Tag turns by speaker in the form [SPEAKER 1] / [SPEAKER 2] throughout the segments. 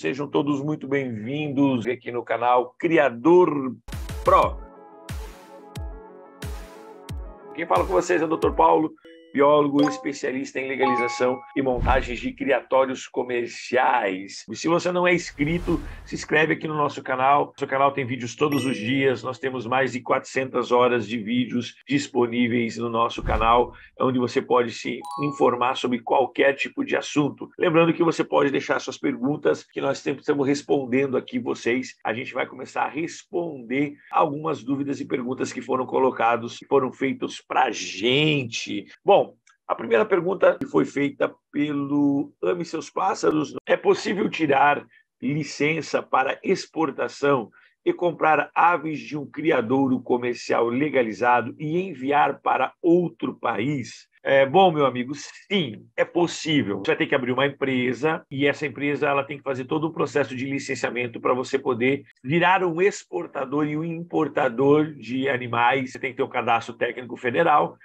[SPEAKER 1] Sejam todos muito bem-vindos aqui no canal Criador Pro. Quem fala com vocês é o Dr. Paulo biólogo especialista em legalização e montagens de criatórios comerciais. E se você não é inscrito, se inscreve aqui no nosso canal. Nosso canal tem vídeos todos os dias, nós temos mais de 400 horas de vídeos disponíveis no nosso canal, onde você pode se informar sobre qualquer tipo de assunto. Lembrando que você pode deixar suas perguntas, que nós sempre estamos respondendo aqui vocês. A gente vai começar a responder algumas dúvidas e perguntas que foram colocadas, que foram feitas para gente. Bom, a primeira pergunta que foi feita pelo Ame Seus Pássaros: é possível tirar licença para exportação e comprar aves de um criadouro comercial legalizado e enviar para outro país? É, bom, meu amigo, sim, é possível. Você vai ter que abrir uma empresa e essa empresa ela tem que fazer todo o processo de licenciamento para você poder virar um exportador e um importador de animais. Você tem que ter o um cadastro técnico federal.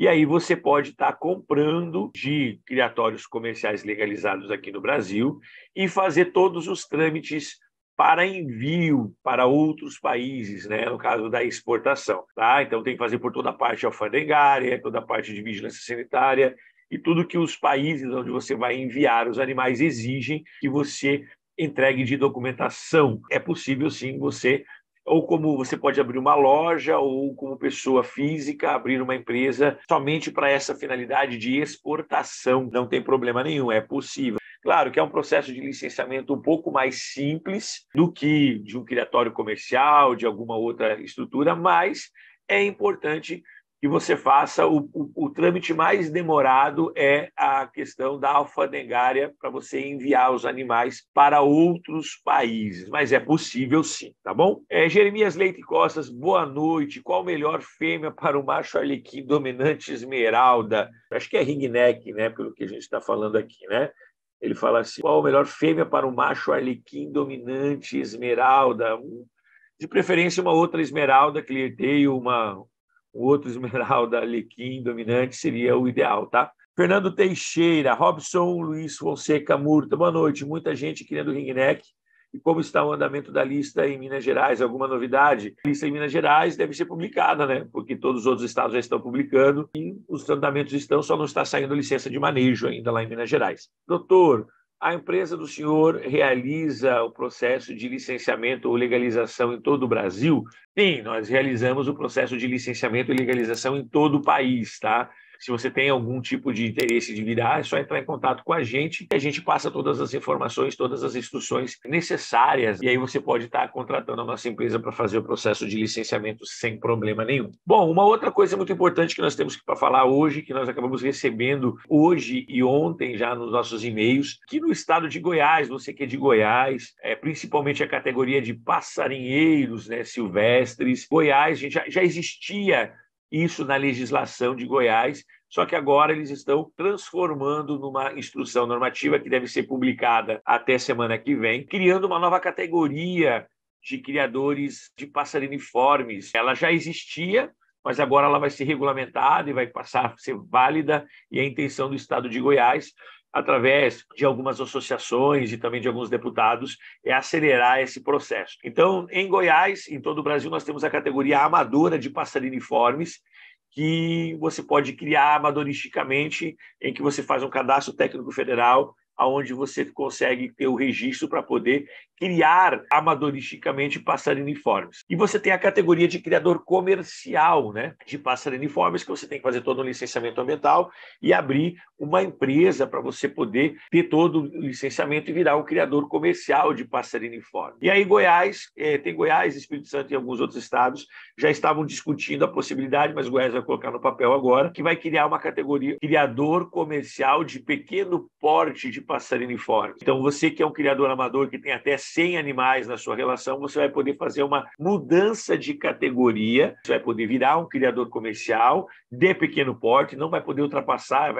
[SPEAKER 1] E aí você pode estar tá comprando de criatórios comerciais legalizados aqui no Brasil e fazer todos os trâmites para envio para outros países, né? no caso da exportação. Tá? Então tem que fazer por toda a parte alfandegária, toda a parte de vigilância sanitária e tudo que os países onde você vai enviar os animais exigem que você entregue de documentação. É possível sim você ou como você pode abrir uma loja, ou como pessoa física, abrir uma empresa somente para essa finalidade de exportação. Não tem problema nenhum, é possível. Claro que é um processo de licenciamento um pouco mais simples do que de um criatório comercial, de alguma outra estrutura, mas é importante que você faça o, o, o, trâmite mais demorado é a questão da alfandegária para você enviar os animais para outros países, mas é possível sim, tá bom? É, Jeremias Leite Costas, boa noite. Qual a melhor fêmea para o macho arlequim dominante esmeralda? Acho que é ringneck, né? Pelo que a gente está falando aqui, né? Ele fala assim: qual a melhor fêmea para o macho arlequim dominante esmeralda? De preferência, uma outra esmeralda que ele tem, uma, o outro esmeralda, alequim, dominante, seria o ideal, tá? Fernando Teixeira, Robson Luiz Fonseca Murta, boa noite. Muita gente querendo ringneck. E como está o andamento da lista em Minas Gerais? Alguma novidade? A lista em Minas Gerais deve ser publicada, né? Porque todos os outros estados já estão publicando e os andamentos estão, só não está saindo licença de manejo ainda lá em Minas Gerais. Doutor, a empresa do senhor realiza o processo de licenciamento ou legalização em todo o Brasil? Sim, nós realizamos o processo de licenciamento e legalização em todo o país, tá? Se você tem algum tipo de interesse de virar, é só entrar em contato com a gente e a gente passa todas as informações, todas as instruções necessárias. E aí você pode estar contratando a nossa empresa para fazer o processo de licenciamento sem problema nenhum. Bom, uma outra coisa muito importante que nós temos para falar hoje, que nós acabamos recebendo hoje e ontem já nos nossos e-mails, que no estado de Goiás, você que é de Goiás, é, principalmente a categoria de passarinheiros né, silvestres, Goiás já, já existia isso na legislação de Goiás, só que agora eles estão transformando numa instrução normativa que deve ser publicada até semana que vem, criando uma nova categoria de criadores de passariniformes. Ela já existia, mas agora ela vai ser regulamentada e vai passar a ser válida, e é a intenção do Estado de Goiás através de algumas associações e também de alguns deputados, é acelerar esse processo. Então, em Goiás, em todo o Brasil, nós temos a categoria amadora de passariniformes, que você pode criar amadoristicamente, em que você faz um cadastro técnico federal, aonde você consegue ter o registro para poder criar amadoristicamente passariniformes E você tem a categoria de criador comercial né, de passariniformes que você tem que fazer todo o um licenciamento ambiental e abrir uma empresa para você poder ter todo o licenciamento e virar um criador comercial de passariniformes. E aí Goiás, é, tem Goiás, Espírito Santo e alguns outros estados já estavam discutindo a possibilidade, mas Goiás vai colocar no papel agora, que vai criar uma categoria criador comercial de pequeno porte de passariniformes. Então você que é um criador amador que tem até 100 animais na sua relação, você vai poder fazer uma mudança de categoria, você vai poder virar um criador comercial de pequeno porte, não vai poder ultrapassar,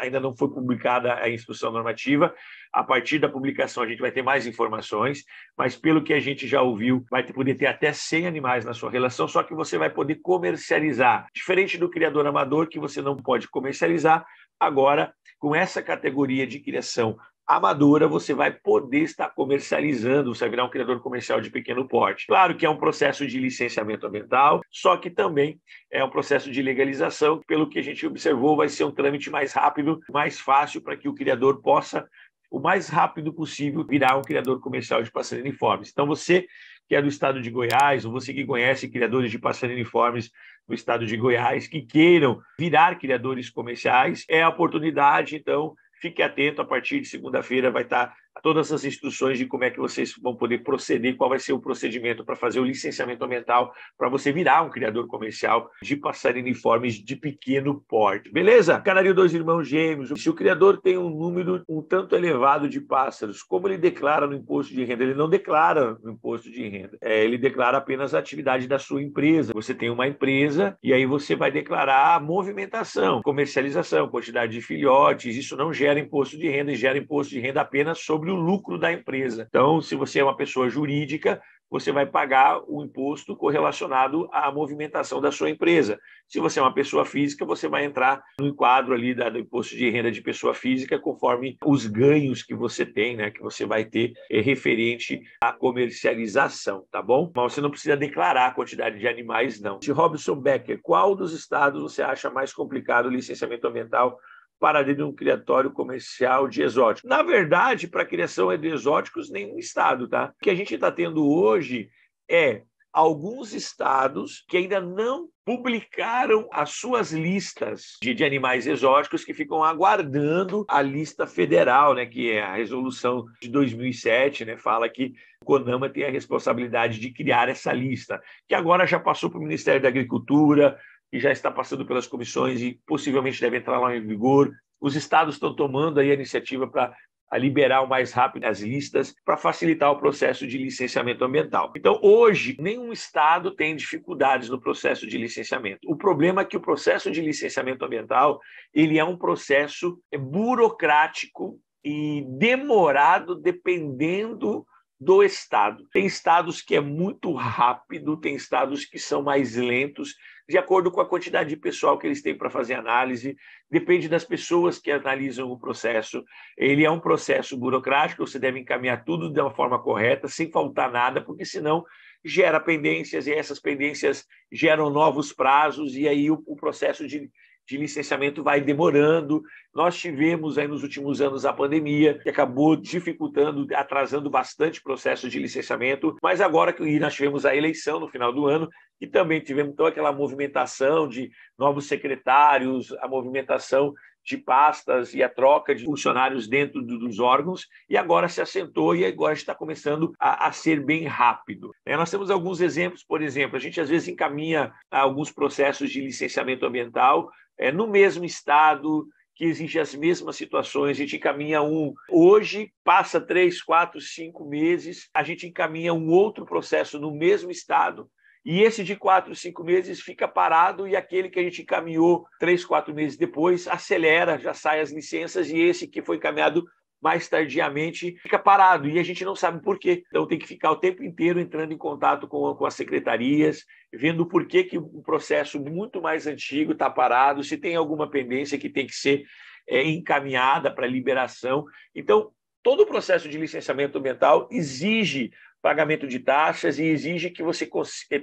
[SPEAKER 1] ainda não foi publicada a instrução normativa, a partir da publicação a gente vai ter mais informações, mas pelo que a gente já ouviu, vai poder ter até 100 animais na sua relação, só que você vai poder comercializar. Diferente do criador amador, que você não pode comercializar, agora, com essa categoria de criação Amadora, você vai poder estar comercializando, você vai virar um criador comercial de pequeno porte. Claro que é um processo de licenciamento ambiental, só que também é um processo de legalização, pelo que a gente observou, vai ser um trâmite mais rápido, mais fácil para que o criador possa o mais rápido possível virar um criador comercial de passarinho-uniformes. Então você que é do estado de Goiás, ou você que conhece criadores de passarinho-uniformes do estado de Goiás que queiram virar criadores comerciais, é a oportunidade então Fique atento, a partir de segunda-feira vai estar tá todas as instruções de como é que vocês vão poder proceder, qual vai ser o procedimento para fazer o licenciamento ambiental, para você virar um criador comercial de passarinoniformes de pequeno porte. Beleza? canário Dois Irmãos Gêmeos. Se o criador tem um número um tanto elevado de pássaros, como ele declara no imposto de renda? Ele não declara no imposto de renda. É, ele declara apenas a atividade da sua empresa. Você tem uma empresa e aí você vai declarar a movimentação, comercialização, quantidade de filhotes. Isso não gera imposto de renda, e gera imposto de renda apenas sobre sobre o lucro da empresa. Então, se você é uma pessoa jurídica, você vai pagar o imposto correlacionado à movimentação da sua empresa. Se você é uma pessoa física, você vai entrar no enquadro ali do imposto de renda de pessoa física, conforme os ganhos que você tem, né, que você vai ter é, referente à comercialização, tá bom? Mas você não precisa declarar a quantidade de animais, não. Se Robson Becker, qual dos estados você acha mais complicado o licenciamento ambiental pararia de um criatório comercial de exóticos. Na verdade, para a criação de exóticos, nenhum estado, tá? O que a gente está tendo hoje é alguns estados que ainda não publicaram as suas listas de, de, animais exóticos que ficam aguardando a lista federal, né, que é a resolução de 2007, né, fala que o CONAMA tem a responsabilidade de criar essa lista, que agora já passou para o Ministério da Agricultura, e já está passando pelas comissões e possivelmente deve entrar lá em vigor. Os estados estão tomando aí a iniciativa para liberar o mais rápido as listas para facilitar o processo de licenciamento ambiental. Então, hoje, nenhum estado tem dificuldades no processo de licenciamento. O problema é que o processo de licenciamento ambiental, ele é um processo é, burocrático e demorado dependendo do estado. Tem estados que é muito rápido, tem estados que são mais lentos, de acordo com a quantidade de pessoal que eles têm para fazer análise, depende das pessoas que analisam o processo. Ele é um processo burocrático, você deve encaminhar tudo de uma forma correta, sem faltar nada, porque senão gera pendências e essas pendências geram novos prazos e aí o, o processo de, de licenciamento vai demorando. Nós tivemos aí nos últimos anos a pandemia, que acabou dificultando, atrasando bastante o processo de licenciamento, mas agora que nós tivemos a eleição no final do ano, e também tivemos toda aquela movimentação de novos secretários, a movimentação de pastas e a troca de funcionários dentro dos órgãos, e agora se assentou e agora está começando a, a ser bem rápido. É, nós temos alguns exemplos, por exemplo, a gente às vezes encaminha alguns processos de licenciamento ambiental é, no mesmo estado, que existem as mesmas situações. A gente encaminha um hoje, passa três, quatro, cinco meses, a gente encaminha um outro processo no mesmo estado e esse de quatro, cinco meses fica parado e aquele que a gente encaminhou três, quatro meses depois acelera, já sai as licenças e esse que foi encaminhado mais tardiamente fica parado e a gente não sabe por quê. Então tem que ficar o tempo inteiro entrando em contato com, com as secretarias, vendo por que, que um processo muito mais antigo está parado, se tem alguma pendência que tem que ser é, encaminhada para liberação. Então, todo o processo de licenciamento ambiental exige pagamento de taxas e exige que você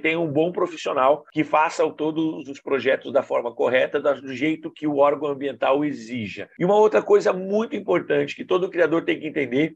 [SPEAKER 1] tenha um bom profissional que faça todos os projetos da forma correta, do jeito que o órgão ambiental exija. E uma outra coisa muito importante que todo criador tem que entender,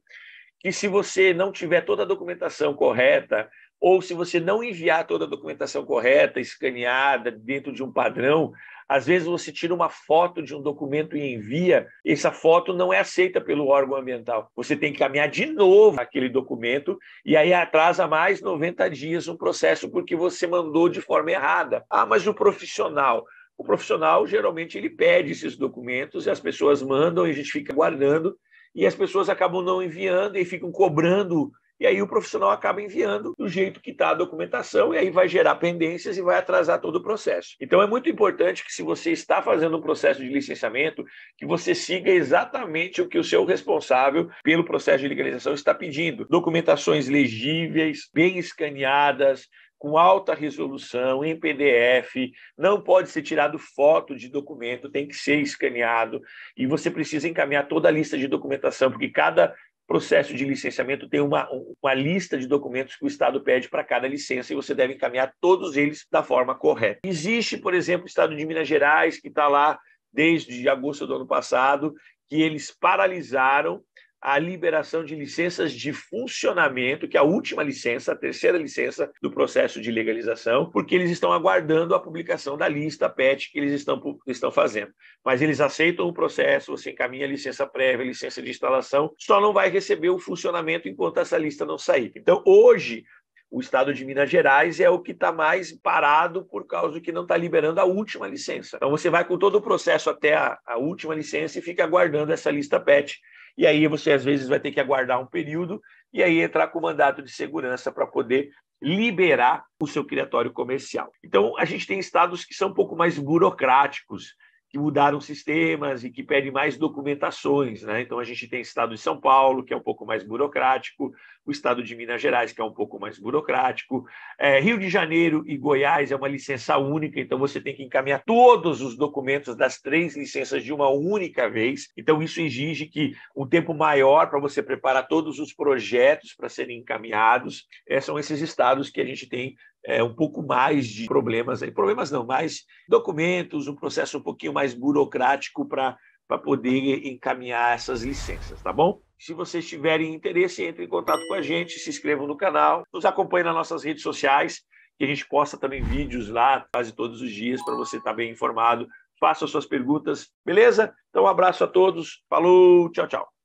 [SPEAKER 1] que se você não tiver toda a documentação correta, ou se você não enviar toda a documentação correta, escaneada, dentro de um padrão, às vezes você tira uma foto de um documento e envia, essa foto não é aceita pelo órgão ambiental. Você tem que caminhar de novo aquele documento e aí atrasa mais 90 dias um processo porque você mandou de forma errada. Ah, mas o profissional o profissional geralmente ele pede esses documentos e as pessoas mandam e a gente fica guardando e as pessoas acabam não enviando e ficam cobrando e aí o profissional acaba enviando do jeito que está a documentação, e aí vai gerar pendências e vai atrasar todo o processo. Então é muito importante que, se você está fazendo um processo de licenciamento, que você siga exatamente o que o seu responsável pelo processo de legalização está pedindo. Documentações legíveis, bem escaneadas, com alta resolução, em PDF, não pode ser tirado foto de documento, tem que ser escaneado, e você precisa encaminhar toda a lista de documentação, porque cada processo de licenciamento tem uma, uma lista de documentos que o Estado pede para cada licença e você deve encaminhar todos eles da forma correta. Existe, por exemplo, o Estado de Minas Gerais, que está lá desde agosto do ano passado, que eles paralisaram a liberação de licenças de funcionamento, que é a última licença, a terceira licença do processo de legalização, porque eles estão aguardando a publicação da lista PET que eles estão, estão fazendo. Mas eles aceitam o processo, você encaminha a licença prévia, a licença de instalação, só não vai receber o funcionamento enquanto essa lista não sair. Então, hoje, o estado de Minas Gerais é o que está mais parado por causa que não está liberando a última licença. Então você vai com todo o processo até a, a última licença e fica aguardando essa lista PET, e aí você às vezes vai ter que aguardar um período e aí entrar com mandato de segurança para poder liberar o seu criatório comercial. Então, a gente tem estados que são um pouco mais burocráticos que mudaram sistemas e que pedem mais documentações. Né? Então, a gente tem o estado de São Paulo, que é um pouco mais burocrático, o estado de Minas Gerais, que é um pouco mais burocrático, é, Rio de Janeiro e Goiás é uma licença única, então você tem que encaminhar todos os documentos das três licenças de uma única vez. Então, isso exige que um tempo maior para você preparar todos os projetos para serem encaminhados. É, são esses estados que a gente tem é, um pouco mais de problemas, aí. problemas não, mais documentos, um processo um pouquinho mais burocrático para para poder encaminhar essas licenças, tá bom? Se vocês tiverem interesse, entre em contato com a gente, se inscrevam no canal, nos acompanhem nas nossas redes sociais, que a gente posta também vídeos lá quase todos os dias para você estar tá bem informado. faça suas perguntas, beleza? Então, um abraço a todos, falou, tchau, tchau.